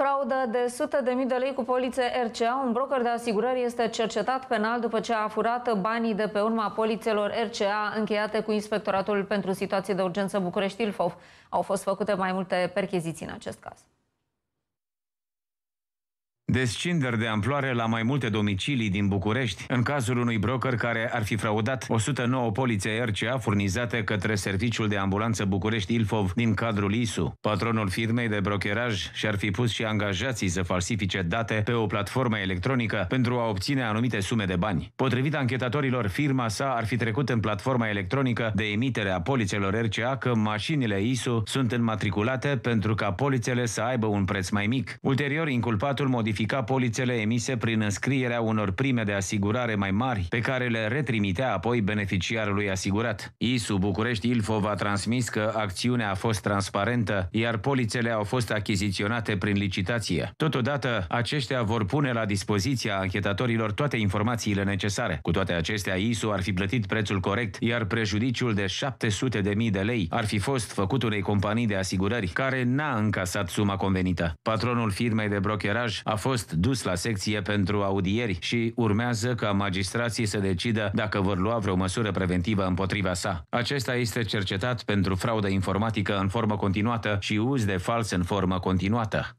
Fraudă de sute de mii de lei cu polițe RCA. Un broker de asigurări este cercetat penal după ce a furat banii de pe urma polițelor RCA încheiate cu Inspectoratul pentru Situații de Urgență București-Ilfov. Au fost făcute mai multe percheziții în acest caz. Descinderi de amploare la mai multe domicilii din București, în cazul unui broker care ar fi fraudat 109 polițe RCA furnizate către Serviciul de Ambulanță București Ilfov din cadrul ISU. Patronul firmei de brokeraj și-ar fi pus și angajații să falsifice date pe o platformă electronică pentru a obține anumite sume de bani. Potrivit anchetatorilor, firma sa ar fi trecut în platforma electronică de emitere a polițelor RCA că mașinile ISU sunt înmatriculate pentru ca polițele să aibă un preț mai mic. Ulterior, inculpatul modificat verifica polițele emise prin înscrierea unor prime de asigurare mai mari, pe care le retrimitea apoi beneficiarului asigurat. ISU București Ilfov a transmis că acțiunea a fost transparentă, iar polițele au fost achiziționate prin licitație. Totodată, aceștia vor pune la dispoziția anchetatorilor toate informațiile necesare. Cu toate acestea, ISU ar fi plătit prețul corect, iar prejudiciul de 700 de mii de lei ar fi fost făcut unei companii de asigurări care n-a încasat suma convenită. Patronul firmei de brokeraj a fost fost dus la secție pentru audieri și urmează ca magistrații să decidă dacă vor lua vreo măsură preventivă împotriva sa. Acesta este cercetat pentru fraudă informatică în formă continuată și uz de fals în formă continuată.